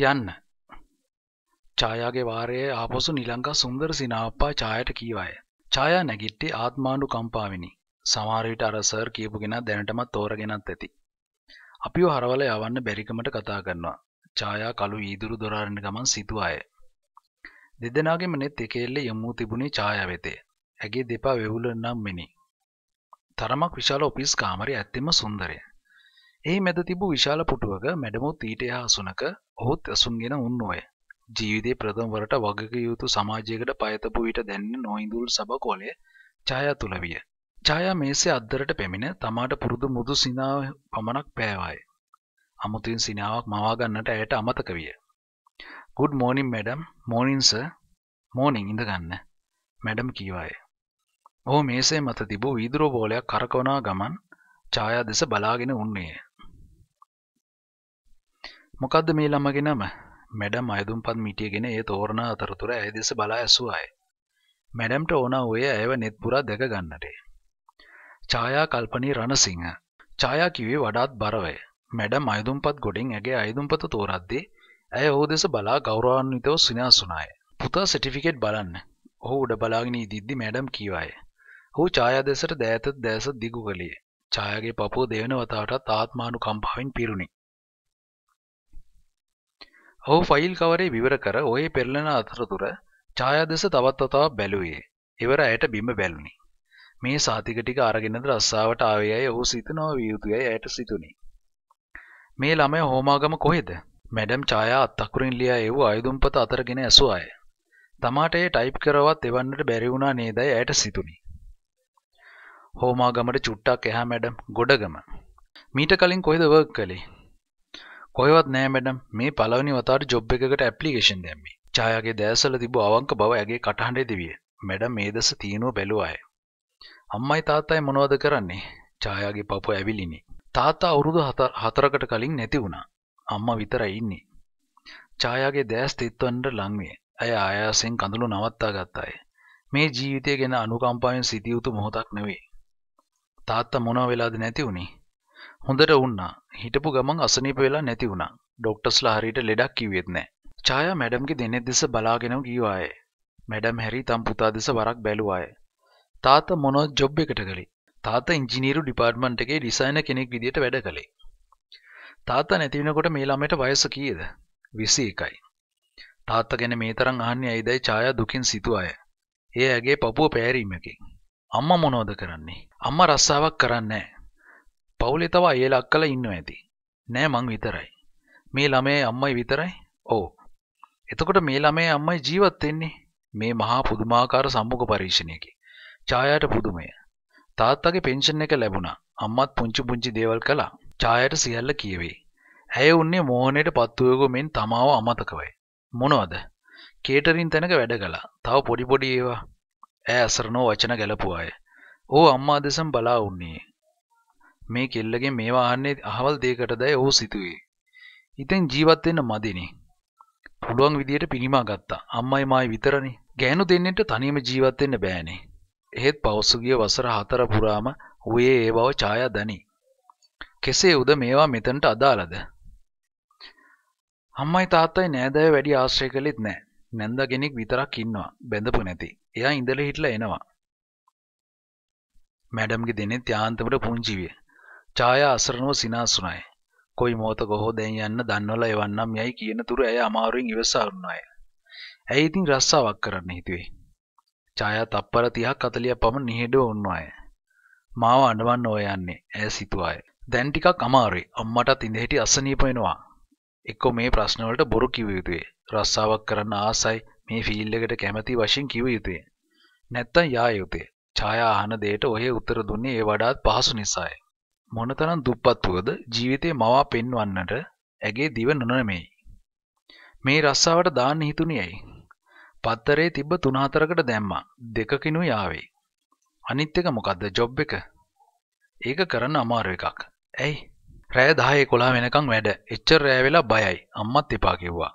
යන්න. ඡායාගේ වාරයේ ආපසු නිලංගා සුන්දර සිනාප්පා ඡායට කීවාය. ඡායා නැගිට්ටි ආත්මානුකම්පාවෙනි. සමහර විට අර සර් කියපු කෙනා දැනටමත් තෝරගෙනත් ඇති. අපිව හරවල යවන්න බැරිකමට කතා කරනවා. ඡායා කළු ඊදුරු දොර අරින ගමන් සිතුවාය. දෙදෙනාගේම නෙත් එකෙල්ලේ යමු තිබුණේ ඡායා වෙතේ. ඇගේ දෙපා වෙවුලනම් මෙනි. තරමක් විශාල ඔෆිස් කාමරය ඇත්තෙම සුන්දරය. එහි මැද තිබූ විශාල පුටුවක මැඩමුත් ඊට එහා අසුනක ඔහුත් ඇසුන්ගෙන උන් නොය. ජීවිතේ ප්‍රථම වරට වගක යුතු සමාජයකට පයතපු විට දැනෙන නොඉඳුල් සබකොලේ ඡායා තුල විය. ඡායා මේසේ අද්දරට පැමිණ තමාට පුරුදු මුදු සිනාව පමණක් පෑවාය. අමුතුවෙන් සිනාවක් මවා ගන්නට ඇයට අමතක විය. "Good morning madam. Morning sir. Morning ඉඳ ගන්න." මැඩම් කීවාය. ඔහු මේසේ මත තිබූ වීදුරු බෝලයක් කරකවනා ගමන් ඡායා දෙස බලාගෙන උන්නේය. මොකක්ද මේ ළමගෙනම මැඩම් අයදුම්පත් මිටියගෙන ඒ තෝරණ අතරතුර ඇය දෙස බලා ඇසුවාය. මැඩම්ට ඕන ඔය ඇව නෙත්පුරා දැක ගන්නටේ. ඡායා කල්පනී රණසිංහ. ඡායා කිව්වේ වඩාත් බරවය. මැඩම් අයදුම්පත් ගොඩින් ඇගේ අයදුම්පත තෝරද්දී ඇය ඔහු දෙස බලා ගෞරවාන්විතව සිනාසුනාය. පුතා සර්ටිෆිකේට් බලන්න. ඔහු උඩ බලාගෙන ඉදිද්දි මැඩම් කීවාය. ඔහු ඡායා දෙසට දෑතත් දැස දිගු කළේ. ඡායාගේ පපුව දෙවන වතාවටත් ආත්මානුකම්පාවෙන් පිරුණි. ඔහු ෆයිල් කවරේ විවර කර ඔහේ පෙරලෙන අතරතුර ඡායා දෙස තවත් වතාවක් බැලුවේ. ඉවර ඇයට බිම බැලුනි. මේ සාතික ටික අරගෙනද රස්සාවට ආවේ යයි ඔහු සිතනවා විය යුතුයයි ඇයට සිතුනි. මේ ළමයා හෝමාගම කොහෙද? මැඩම් ඡායා අත්තකුරින් ලියා එව් ආයුධම්පත අතරගෙන ඇසුව අය. තමාට ඒ ටයිප් කරවත් එවන්නට බැරි වුණා නේදයි ඇයට සිතුනි. හෝමාගමට චුට්ටක් එහා මැඩම් ගොඩගම. මීට කලින් කොහෙද වර්ක් කළේ? කොහෙවත් නෑ මැඩම් මේ පළවෙනි වතාවට ජොබ් එකකට ඇප්ලිකේෂන් දැම්මේ. ඡායාගේ දැසල තිබු අවංක බව ඇගේ කටහඬේ දෙවිය. මැඩම් මේ දස තීනුව බැලුවාය. අම්මයි තාත්තයි මොනවද කරන්නේ? ඡායාගේ පපුව ඇවිලිනේ. තාත්තා අවුරුදු 4කට කලින් නැති වුණා. අම්මා විතරයි ඉන්නේ. ඡායාගේ දැස් තිත්වන්නට ලං විය. ඇය ආයාසෙන් කඳුළු නවත්තා ගත්තාය. මේ ජීවිතය ගැන අනුකම්පාවෙන් සිටිය යුතු මොහොතක් නෙවෙයි. තාත්තා මොනවා වෙලාද නැති වුණේ? හොඳට වුණා හිටපු ගමන් අසනීප වෙලා නැති වුණා ඩොක්ටස්ලා හරියට ලෙඩක් කිව්වෙත් නෑ ඡායා මැඩම්ගේ දෙනෙත් දෙස බලාගෙනම ගියාය මැඩම් හැරි තම් පුතා දෙස වරක් බැලුවාය තාත්තා මොනවද ජොබ් එකට කළේ තාත්තා ඉංජිනේරු ඩිපාර්ට්මන්ට් එකේ ඩිසයිනර් කෙනෙක් විදියට වැඩ කළේ තාත්තා නැති වෙනකොට මේ ළමයට වයස කීයද 21යි තාත්තා ගැන මේ තරම් අහන්නේ ඇයිදයි ඡායා දුකින් සිතුවාය. ඒ ඇගේ පපුව පෑරීමකින්. අම්මා මොනවද කරන්නේ? අම්මා රස්සාවක් කරන්නේ පවුලේ තව අයලා අක්කලා ඉන්නවා ඇති. නෑ මං විතරයි. මේ ළමයේ අම්මයි විතරයි. ඔව්. එතකොට මේ ළමයේ අම්මයි ජීවත් වෙන්නේ මේ මහා පුදුමාකාර සම්මුඛ පරීක්ෂණයකින්. ඡායාට පුදුමය. තාත්තගේ පෙන්ෂන් එක ලැබුණා. අම්මත් පුංචි පුංචි දේවල් කළා. ඡායාට සියල්ල කියවේ. ඇය උන්නේ මෝහණයට පත්වුවේකෝ මෙන් තමාව අමතකවයි. මොනවද? කේටරින් තැනක වැඩ කළා. තව පොඩි පොඩි ඒවා. ඈ අසරණෝ වචන ගැලපුවාය. ඕ අම්මා දෙසම් බලා උන්නේ. මේ කෙල්ලගේ මේවා අහන්නේ අහවල් දෙයකටදයි ඔහු සිතුවේ. ඉතින් ජීවත් වෙන්න මදිනේ. පුළුවන් විදියට පිරිමා ගත්තා. අම්මයි මායි විතරනේ. ගෑනු දෙන්නෙන්ට තනියම ජීවත් වෙන්න බෑනේ. එහෙත් පෞසුගිය වසර 4 පුරාම ඌයේ ඒ බව ඡායා දනි. කෙසේ උද මේවා මෙතනට අදාළද? අම්මයි තාත්තයි නෑදෑය වැඩි ආශ්‍රය කළෙත් නෑ. නැන්ද කෙනෙක් විතරක් ඉන්නවා. බැඳපු නැති. එයා ඉඳලා හිටලා එනවා. මැඩම්ගේ දෙනෙත් යාන්තමට පුංචි විය. ඡායා අසරණව සිනාසුණයි. කොයි මොහතක හෝ දැන් යන්න දන්නවලා එවන්නම් යයි කියන තුරු ඇය අමාරුවෙන් ඉවසා වුණාය. ඇයි ඉතින් රස්සාවක් කරන්න හිතුවේ? ඡායා තප්පර 30ක් 40ක් පමණ නිහඬව වුණාය. මාව අඬවන්න ඕය යන්නේ ඇය සිතුවාය. දැන් ටිකක් අමාරුයි. අම්මටත් ඉඳහිටි අසනීප වෙනවා. එක්කෝ මේ ප්‍රශ්න වලට බොරු කිව යුතුයි. රස්සාවක් කරන්න ආසයි මේ ෆීල්ඩ් එකට කැමැති වශයෙන් කිව යුතුය. නැත්තම් යා යුතුය. ඡායා අහන දෙයට ඔහේ උත්තර දුන්නේ ඒ වඩාත් පහසු නිසාය. මොනතරම් දුප්පත් වුවද ජීවිතේ මවා පෙන්වන්නට ඇගේ දිව නොනැමෙයි. මේ රස්සාවට දාන්න හිතුණි ඇයි? පත්තරේ තිබ්බ තුන හතරකට දැම්මා. දෙකකිනුයි ආවේ. අනිත් එක මොකද්ද ජොබ් එක? ඒක කරන්න අමාරු එකක්. ඇයි? රෑ 10 11 වෙනකන් වැඩ. එච්චර රෑ වෙලා බයයි. අම්මත් එපා කිව්වා.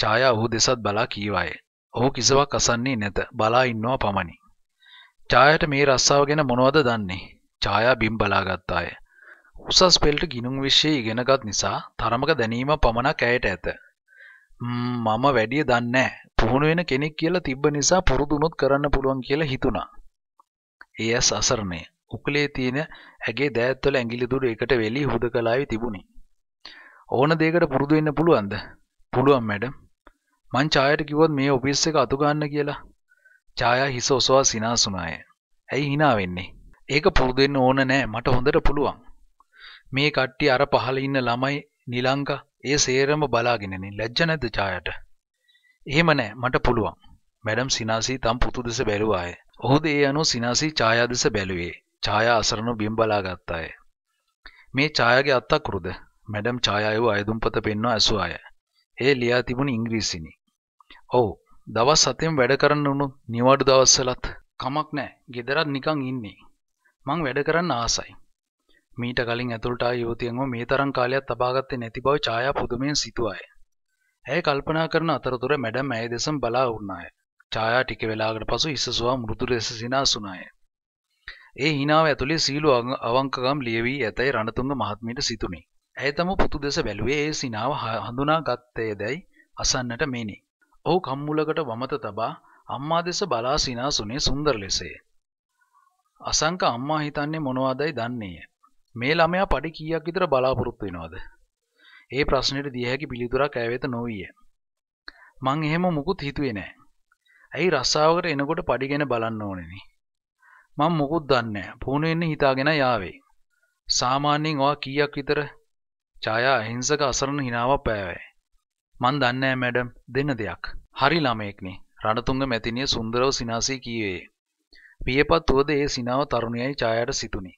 ඡායා ඔහු දෙසත් බලා කීවායේ. ඔහු කිසිවක් අසන්නේ නැත. බලා ඉන්නවා පමණි. ඡායාට මේ රස්සාව ගැන මොනවද දන්නේ? ඡායා බිම් බලාගත්තාය. උසස් පෙළට ගිනුම් විශ්ෂය ඉගෙනගත් නිසා තරමක දැනීම පමණක් ඇයට ඇත. මම වැඩිය දන්නෑ පුහුණු වෙන කෙනෙක් කියලා තිබ්බ නිසා පුරුදුනොත් කරන්න පුළුවන් කියලා හිතුණා. එය සසරණය උකලේ තියෙන ඇගේ දෑත්වල ඇඟිලි දුර එකට වෙලී හුදකලාවේ තිබුණේ. ඕන දෙයකට පුරුදු වෙන්න පුළුවන්ද? පුළුවන් මැඩම්. මං ඡායාට කිව්වොත් මේ ඔෆිස් එක අතු ගන්න කියලා. ඡායා හිස ඔසවා සිනාසුනාය. ඇයි hina වෙන්නේ? ඒක පුරුදු වෙන්න ඕන නෑ මට හොඳට පුළුවන්. මේ කට්ටිය අර පහළ ඉන්න ළමයි නිලංග ඒ සේරම බලාගෙන ඉන්නේ. ලැජ්ජ නැද්ද ඡායට? එහෙම නෑ මට පුළුවන්. මැඩම් සිනාසී තම පුතු දෙස බැලුවාය. ඔහුද ඒ අනුව සිනාසී ඡායා දෙස බැලුවේ. ඡායා අසරණ බිම් බලා ගත්තාය. මේ ඡායාගේ අත්තා කුරුද? මැඩම් ඡායාව අයදුම්පත පෙන්වා ඇසුවාය. ඒ ලියා තිබුණේ ඉංග්‍රීසිනි. ඔව්. දවස් 7න් වැඩ කරන උණු නිවාඩු දවස්වලත් කමක් නැහැ. ගෙදරත් නිකන් ඉන්නේ. මං වැඩ කරන්න ආසයි. මීට කලින් ඇතුළට යෝතියන්ව මේ තරම් කාලයක් තබාගත්තේ නැති බව ඡායා පුදුමයෙන් සිතුවාය. ඇය කල්පනා කරන අතරතුර මැඩම් ඇය දෙසම බලා වුණාය. ඡායා ටික වෙලාවකට පසු ඉස්සසුවා මෘදු ලෙස සිනාසුනාය. ඒ හිනාව ඇතුලේ සීළු අවංකකම් ලියවි ඇතැයි රණතුංග මහත්මියට සිතුණි. ඇය තම පුතු දෙස බැලුවේ ඒ සිනාව හඳුනා ගත්තේදැයි අසන්නට මෙනි. ඔහු කම්මුලකට වමත තබා අම්මා දෙස බලා සිනාසුනේ සුන්දර ලෙසේ. අසංක අම්මා හිතන්නේ මොනවදයි දන්නේය. මේ ළමයා පඩි කීයක් විතර බලාපොරොත්තු වෙනවද? ඒ ප්‍රශ්නෙට දිය හැකි පිළිතුරක් ඇවෙත නොවිය. මං එහෙම මුකුත් හිතුවේ නෑ. ඇයි රස්සාවකට එනකොට පඩි ගැන බලන්න ඕනේනි. මං මුකුත් දන්නේ නෑ. පුහුණු වෙන්න හිතාගෙන යාවේ. සාමාන්‍යයෙන් ඔයා කීයක් විතර ඡායා අහිංසක අසරණ හිනාවක් පෑවේ. මං දන්නේ නෑ මැඩම් දෙන්න දෙයක්. හරි ළමයෙක්නේ. රණතුංග මැතිණිය සුන්දරව සිනාසී කීවේ. පියපත් වුවද ඒ සිනාව තරුණියයි ඡායාට සිතුනි.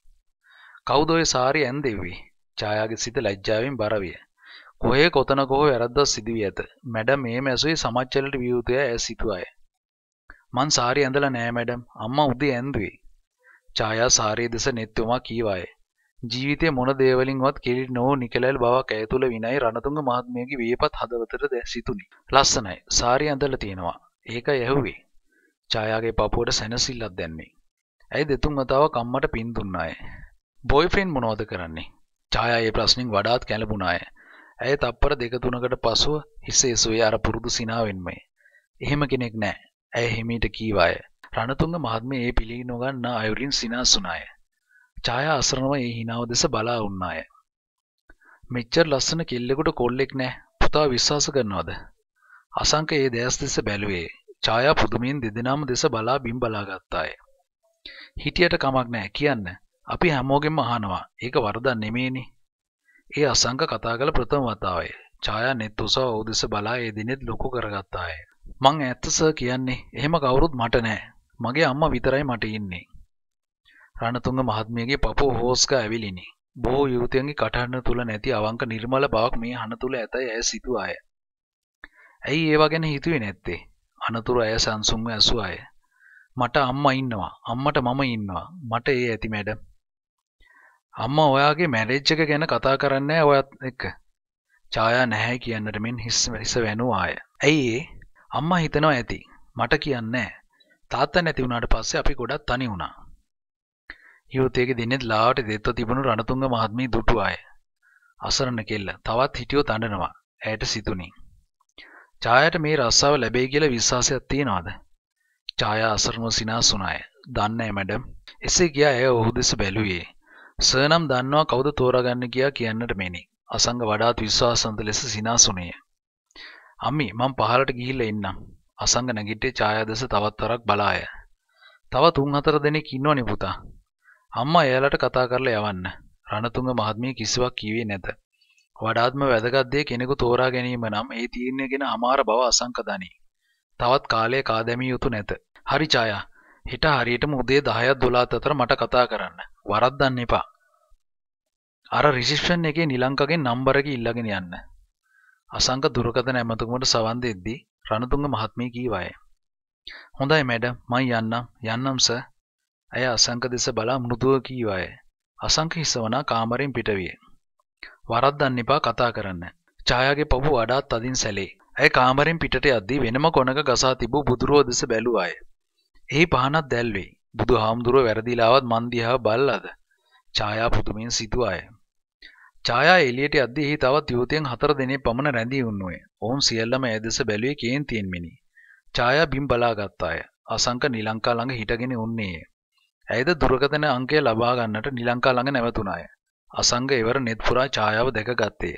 කවුද ඔය සාරි ඇන්දෙව්වේ? ඡායාගේ සිත ලැජ්ජාවෙන් බර විය. කොහේ කොතනක හෝ වැරද්දක් සිදුවී ඇත. මැඩම් මේ මැසුවේ සමච්චලට විය යුතුය ඇය සිතුවාය. මං සාරි ඇඳලා නෑ මැඩම්. අම්මා උදේ ඇඳුවේ. ඡායා සාරි දෙස නෙත් යොමා කීවාය. ජීවිතේ මොන දේවලින්වත් කෙලි නො නිකලල් බවක් ඇය තුළ විනයි රණතුංග මහත්මියගේ වියපත් හදවතට සිතුනි. ලස්සනයි. සාරි ඇඳලා තියෙනවා. ඒක යැහුවේ. ඡායාගේ පපුවට සැනසෙල්ලක් දැම්මේ. ඇයි දෙතුන් වතාවක් අම්මට පින් දුන්නාය. බොයිෆ්‍රෙන්ඩ් මොනවද කරන්නේ? ඡායා ඒ ප්‍රශ්نين වඩාත් කැළඹුණාය. ඇය තප්පර දෙක තුනකට පසුව හිසේ සුවේ අර පුරුදු සිනාවෙන්මයි. එහෙම කෙනෙක් නෑ. ඇය හිමීට කීවාය. රණතුංග මහත්මේ ඒ පිළි නොගන්න අයුරින් සිනාසුනාය. ඡායා අසරණව ඒ හිනාව දෙස බලා වුණාය. මෙච්චර ලස්සන කෙල්ලෙකුට කොල්ලෙක් නැහැ. පුතා විශ්වාස කරනවද? අසංක ඒ දැස් දෙස බැලුවේ. ඡායා පුදුමයෙන් දෙදෙනාම දෙස බලා බිම් බලා ගත්තාය. හිටියට කමක් නැහැ කියන්න. අපි හැමෝගෙම අහනවා. ඒක වරදක් නෙමෙයිනේ. ඒ අසංක කතා කළ ප්‍රථම වතාවය. ඡායා net උසව උදෙස බලා ඒ දිනෙත් ලොකු කරගත්තාය. මං ඇත්ත සර් කියන්නේ එහෙම කවුරුත් මට නැහැ. මගේ අම්මා විතරයි මට ඉන්නේ. රණතුංග මහත්මියගේ පපුව හෝස්කා ඇවිලිනි. බොහෝ යුවතියන්ගේ කටහඬ තුල නැති අවංක නිර්මල බවක් මේ හන තුල ඇතයි ඇය සිතුවාය. ඇයි ඒව ගැන හිතුවේ නැත්තේ? අනතුරු ඇය සංසුන්ව ඇසු අය. මට අම්මා ඉන්නවා. අම්මට මම ඉන්නවා. මට ඒ ඇති මැඩම්. අම්මා ඔයාගේ මැරේජ් එක ගැන කතා කරන්නේ ඔයත් එක්ක. ඡායා නැහැ කියන්නට මෙන් හිස් හිස වැනුවාය. ඇයි ඒ? අම්මා හිතනවා ඇති. මට කියන්නේ තාත්තා නැති වුණාට පස්සේ අපි ගොඩක් තනි වුණා. යුවතේගේ දිනෙත් ලාවට දෙත්ව තිබුණු රණතුංග මහත්මිය දුටුවාය. අසරණ කෙල්ල තවත් හිටියෝ තඬනවා. ඇයට සිතුණි. ඡායාට මේ රස්සාව ලැබෙයි කියලා විශ්වාසයක් තියනවාද? ඡායා අසරණව සිනාසුණ අය. "දන්නේ මැඩම්." එසේ කියා ඇය ඔහු දෙස බැලුවේ. "සර් නම් දන්නවා කවුද තෝරාගන්න කියා කියන්නට මෙනි." අසංග වඩාත් විශ්වාසවන්ත ලෙස සිනාසුණේ. "අම්මි මං පහලට ගිහිල්ලා එන්නම්." අසංග නැගිටේ ඡායා දෙස තවත් වරක් බලාය. "තව තුන් හතර දෙනෙක් ඉන්නවනේ පුතා." අම්මා එයාලට කතා කරලා යවන්න. රණතුංග මහත්මිය කිසිවක් කීවේ නැත. වඩාත්ම වැදගත්දේ කෙනෙකු තෝරා ගැනීම නම් ඒ තීරණය ගෙන අමාර බව අසංකදනී. තවත් කාලය කාදැමිය යුතු නැත. හරි ඡායා. හිට හරියටම උදේ 10ත් 12ත් අතර මට කතා කරන්න. වරද්දන්න එපා. අර රිසෙප්ෂන් එකේ නිලංකගෙන් නම්බර එක ඉල්ලගෙන යන්න. අසංක දුරකථන ඇමතුමට සවන් දෙද්දී රණතුංග මහත්මිය කීවාය. හොඳයි මැඩම් මං යන්නම්. යන්නම් සර්. ඇය අසංක දෙස බලා මෘදුව කීවාය. අසංක හිසවනා කාමරෙන් පිටවිය. වරද්දන්න එපා කතා කරන්න. ඡායාගේ පපු වඩාත් අදින් සැලේ. ඇය කාමරෙන් පිටට යද්දී වෙනම කොනක ගසා තිබූ බුදුරුව දෙස බැලූ අය. එහි පහනක් දැල්වේ. බුදු හාමුදුරුව වැරදිලාවත් මන්දිහා බල්ලාද. ඡායා පුදුමින් සිතුව අය. ඡායා එළියට යද්දී එහි තවත් යුවතියන් හතර දෙනෙක් පමණ රැඳී උන්නුවේ. ඔවුන් සියල්ලම ඇය දෙස බැලුවේ කේන්තියෙන් මිනි. ඡායා බිම් බලාගත්තාය. අසංක නිලංකා ළඟ හිටගෙන උන්නේය. ඇයද දුරකථන අංකය ලබා ගන්නට නිලංකා ළඟ නැවතුණාය. අසංග ඉවර net පුරා ඡායාව දැක ගත්තේය.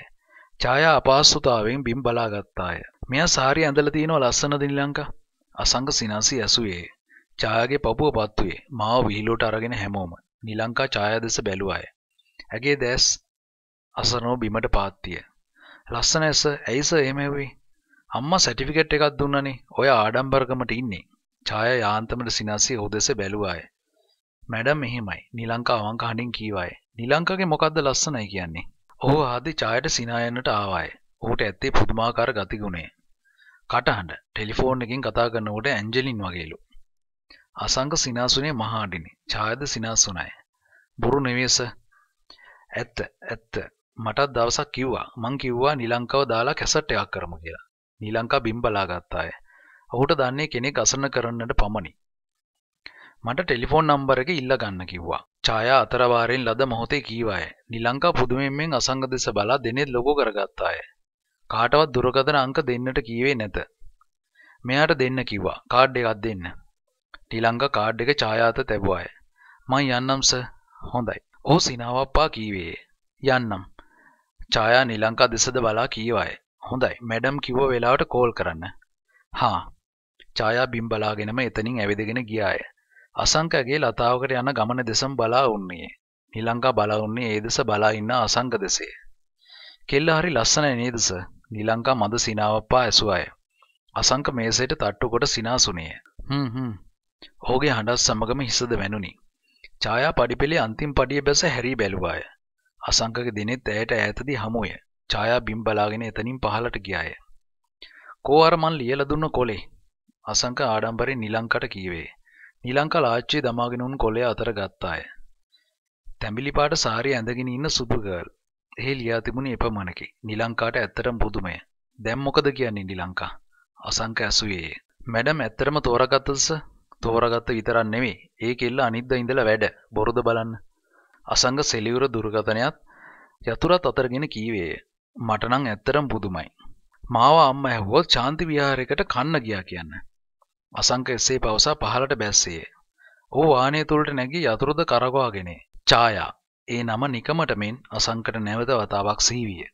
ඡායා අපහසුතාවයෙන් බිම් බලා ගත්තාය. මෙයා සාරිය ඇඳලා තිනවා ලස්සනද නිලංකා? අසංග සිනාසී ඇසුවේ. ඡායාගේ පපුව පත්තුවේ. මාව විහිළුවට අරගෙන හැමෝම නිලංකා ඡායා දෙස බැලුවාය. ඇගේ දැස් අසනෝ බිමට පාත්තිය. ලස්සන ඇස ඇයිස එහෙම වෙවි? අම්මා සර්ටිෆිකේට් එකක් දුන්නනේ. ඔය ආඩම්බරකමට ඉන්නේ. ඡායා යාන්තමට සිනාසී ඔහු දෙස බැලුවාය. මැඩම් මෙහෙමයි නිලංකා අවංක හඬින් කීවාය. නිලංකාගේ මොකද්ද ලස්සනයි කියන්නේ? ඔහු ආදි ඡායට සිනායන්නට ආවාය. ඔහුට ඇත්තේ පුදුමාකාර ගතිගුණය. කටහඬ ටෙලිෆෝන් එකකින් කතා කරනකොට ඇන්ජලින් වගේලු. අසංක සිනාසුනේ මහාඩිනි. ඡායද සිනාසුනයි. බොරු නෙවෙයි සර්. ඇත්ත ඇත්ත. මටත් දවසක් කිව්වා. මං කිව්වා නිලංකාව දාලා කැසට් එකක් කරමු කියලා. නිලංකා බිම් බලාගත්තාය. ඔහුට දන්නේ කෙනෙක් අසරණ කරන්නට පමණි. මට ටෙලිෆෝන් නම්බර එක ඉල්ල ගන්න කිව්වා. ඡායා අතරවාරෙන් ලද මොහොතේ කීවාය. නිලංකා පුදුමයෙන් අසංග දෙස බලා දෙනෙත් ලොකු කරගත්තාය. කාටවත් දුරකථන අංක දෙන්නට කීවේ නැත. මෙයාට දෙන්න කිව්වා. කාඩ් එකක් දෙන්න. නිලංකා කාඩ් එක ඡායාත තැබුවාය. මං යන්නම් සර්. හොඳයි. ඔහු සිනාවප්පා කීවේ. යන්නම්. ඡායා නිලංකා දෙසද බලා කීවාය. හොඳයි. මැඩම් කිව්ව වෙලාවට කෝල් කරන්න. හා. ඡායා බිම් බලාගෙනම එතනින් ඇවිදගෙන ගියාය. අසංකගේ ලතාවකට යන ගමන දෙසම බලා උන්නේ. නිලංකා බලා උන්නේ ඒ දෙස බලා ඉන්න අසංක දෙසේ. කෙල්ල හරි ලස්සන නේදස. නිලංකා මද සිනාවප්පා ඇසුවාය. අසංක මේසයට තට්ටු කොට සිනාසුනේ. හ්ම් හ්ම්. ඔහුගේ හඬස් සමගම හිසද වැනුනි. ඡායා පඩිපෙළේ අන්තිම පඩිය බැස හැරී බැලුවාය. අසංකගේ දිනෙත් ඇයට ඈතදී හමුය. ඡායා බිම් බලාගෙන එතනින් පහළට ගියාය. කෝ අර මන් ලියලා දුන්න කොලේ. අසංක ආඩම්බරේ නිලංකට කීවේ. නිලංකා ලාච්චේ දමාගෙන උන් කොළය අතර ගත්තාය. තැඹිලිපාට සාරිය ඇඳගෙන ඉන්න සුදු ගර්ල්. එහි ලියා තිබුණේ එපමණකි. නිලංකාට ඇත්තටම පුදුමය. දැන් මොකද කියන්නේ නිලංකා? අසංක ඇසුවේ. මැඩම් ඇත්තටම තෝරාගත්තද සර්? තෝරාගත්ත විතරක් නෙමෙයි. ඒ කෙල්ල අනිද්දා ඉඳලා වැඩ. බොරුද බලන්න. අසංග සෙලියුර දුර්ගතනයත් යතුරත් අතරගෙන කීවේය. මට නම් ඇත්තටම පුදුමයි. මාව අම්මා ඇහුවොත් ශාන්ති විහාරයකට කන්න ගියා කියන්නේ. අසංක එසේ පවසා පහලට බැස්සයේ. ඕ වානය තුළට නැගී යතුරුද කරගවාගෙනේ. ඡායා. ඒ නම නිකමට මෙන් අසංකට නැවත වතාවක් සීවිය.